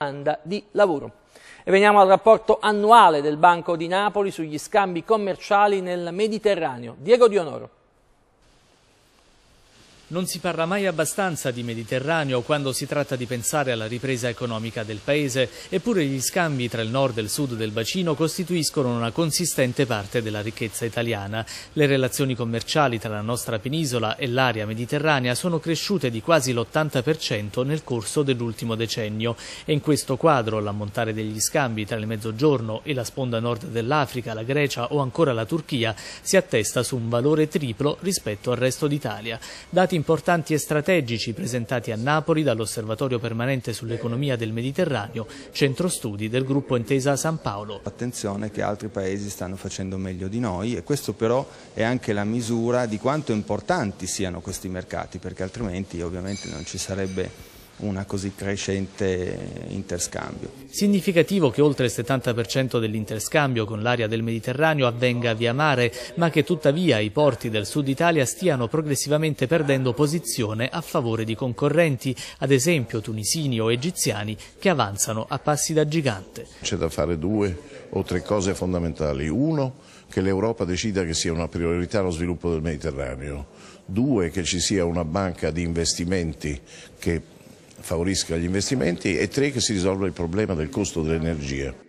domanda di lavoro. E veniamo al rapporto annuale del Banco di Napoli sugli scambi commerciali nel Mediterraneo. Diego Dionoro. Non si parla mai abbastanza di Mediterraneo quando si tratta di pensare alla ripresa economica del paese, eppure gli scambi tra il nord e il sud del bacino costituiscono una consistente parte della ricchezza italiana. Le relazioni commerciali tra la nostra penisola e l'area mediterranea sono cresciute di quasi l'80% nel corso dell'ultimo decennio e in questo quadro l'ammontare degli scambi tra il Mezzogiorno e la sponda nord dell'Africa, la Grecia o ancora la Turchia si attesta su un valore triplo rispetto al resto d'Italia. Dati importanti e strategici presentati a Napoli dall'Osservatorio Permanente sull'Economia del Mediterraneo, centro studi del gruppo Intesa San Paolo. Attenzione che altri paesi stanno facendo meglio di noi e questo però è anche la misura di quanto importanti siano questi mercati perché altrimenti ovviamente non ci sarebbe una così crescente interscambio. Significativo che oltre il 70% dell'interscambio con l'area del Mediterraneo avvenga via mare, ma che tuttavia i porti del sud Italia stiano progressivamente perdendo posizione a favore di concorrenti, ad esempio tunisini o egiziani, che avanzano a passi da gigante. C'è da fare due o tre cose fondamentali. Uno, che l'Europa decida che sia una priorità lo sviluppo del Mediterraneo. Due, che ci sia una banca di investimenti che favorisca gli investimenti e tre che si risolva il problema del costo dell'energia.